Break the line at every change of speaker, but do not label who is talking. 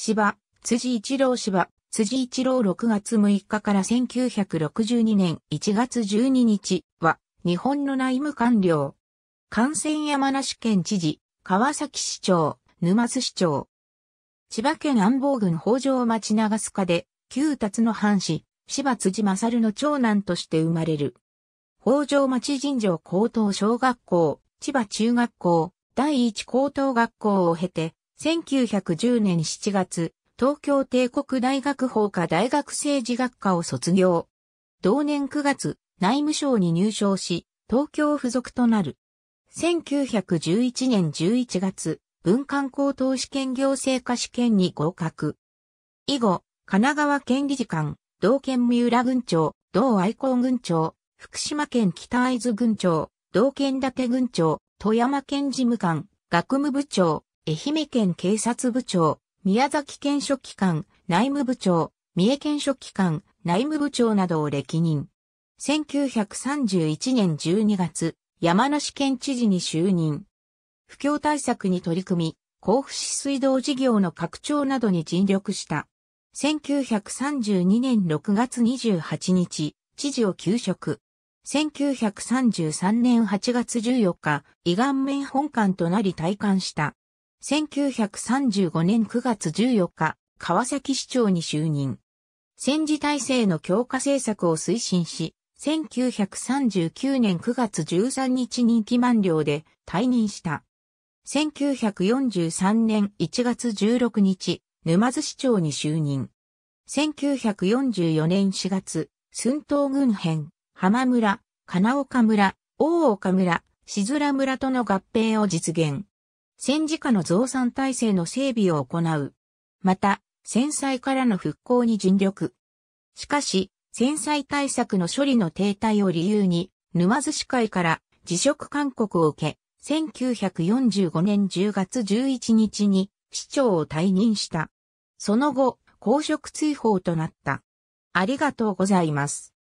芝、辻一郎芝、辻一郎6月6日から1962年1月12日は、日本の内務官僚。感染山梨県知事、川崎市長、沼津市長。千葉県安房郡北条町長須賀で、旧達の藩士、芝辻勝の長男として生まれる。北条町尋常高等小学校、千葉中学校、第一高等学校を経て、1910年7月、東京帝国大学法科大学政治学科を卒業。同年9月、内務省に入省し、東京付属となる。1911年11月、文官高等試験行政科試験に合格。以後、神奈川県理事官、道県三浦郡長、道愛光郡長、福島県北会津郡長、道県伊達郡長、富山県事務官、学務部長、愛媛県警察部長、宮崎県書記官、内務部長、三重県書記官、内務部長などを歴任。1931年12月、山梨県知事に就任。不況対策に取り組み、甲府市水道事業の拡張などに尽力した。1932年6月28日、知事を休職。1933年8月14日、胃顔面本館となり退官した。1935年9月14日、川崎市長に就任。戦時体制の強化政策を推進し、1939年9月13日任期満了で退任した。1943年1月16日、沼津市長に就任。1944年4月、寸東郡編、浜村、金岡村、大岡村、しずら村との合併を実現。戦時下の増産体制の整備を行う。また、戦災からの復興に尽力。しかし、戦災対策の処理の停滞を理由に、沼津市会から辞職勧告を受け、1945年10月11日に市長を退任した。その後、公職追放となった。ありがとうございます。